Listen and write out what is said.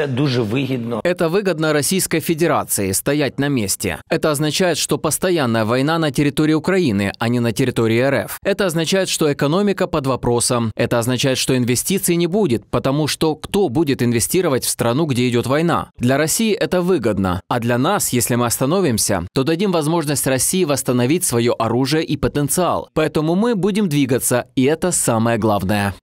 Это дуже выгодно. Это выгодно Российской Федерации стоять на месте. Это означает, что постоянная война на территории Украины, а не на территории РФ. Это означает, что экономика под вопросом. Это означает, что инвестиций не будет, потому что кто будет инвестировать в страну, где идет война? Для России это выгодно. А для нас, если мы остановимся, то дадим возможность России восстановить свое оружие и потенциал. Поэтому мы будем двигаться, и это самое главное.